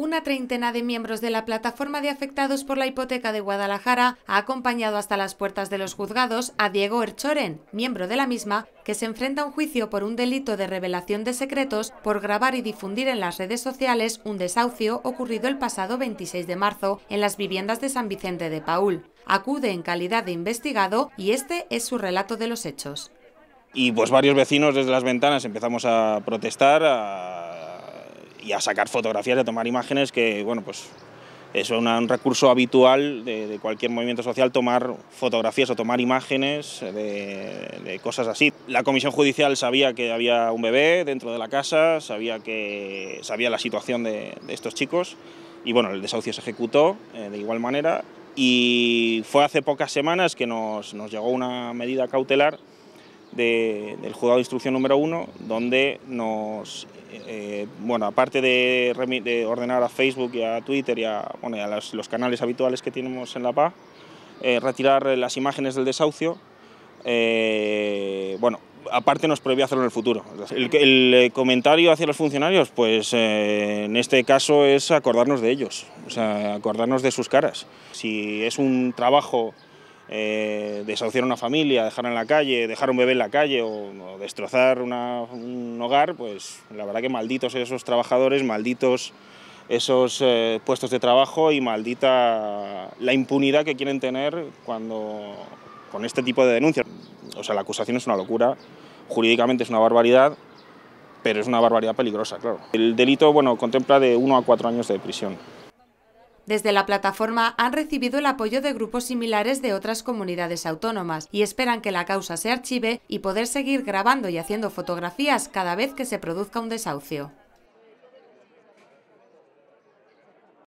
una treintena de miembros de la plataforma de afectados por la hipoteca de Guadalajara ha acompañado hasta las puertas de los juzgados a Diego Erchoren, miembro de la misma, que se enfrenta a un juicio por un delito de revelación de secretos por grabar y difundir en las redes sociales un desahucio ocurrido el pasado 26 de marzo en las viviendas de San Vicente de Paul. Acude en calidad de investigado y este es su relato de los hechos. Y pues varios vecinos desde las ventanas empezamos a protestar, a y a sacar fotografías y a tomar imágenes que, bueno, pues es un recurso habitual de, cualquier movimiento social tomar fotografías o tomar imágenes de, cosas así. La comisión judicial sabía que había un bebé dentro de la casa, sabía, que, sabía la situación de, estos chicos y bueno, el desahucio se ejecutó eh, de igual manera y fue hace pocas semanas que nos llegó una medida cautelar del juzgado de instrucción número uno, donde nos, eh, bueno, aparte de, ordenar a Facebook y a Twitter y a, a los, canales habituales que tenemos en La PA, eh, retirar las imágenes del desahucio, eh, bueno, aparte nos prohibió hacerlo en el futuro. El, el comentario hacia los funcionarios, pues en este caso es acordarnos de ellos, o sea, acordarnos de sus caras. Si es un trabajo eh, desahuciar una familia, dejar en la calle, dejar un bebé en la calle o, destrozar un hogar, pues la verdad que malditos esos trabajadores, malditos esos eh, puestos de trabajo y maldita la impunidad que quieren tener cuando con este tipo de denuncias. O sea, la acusación es una locura, jurídicamente es una barbaridad, pero es una barbaridad peligrosa, claro. El delito, bueno, contempla de uno a cuatro años de prisión. Desde la plataforma han recibido el apoyo de grupos similares de otras comunidades autónomas y esperan que la causa se archive y poder seguir grabando y haciendo fotografías cada vez que se produzca un desahucio.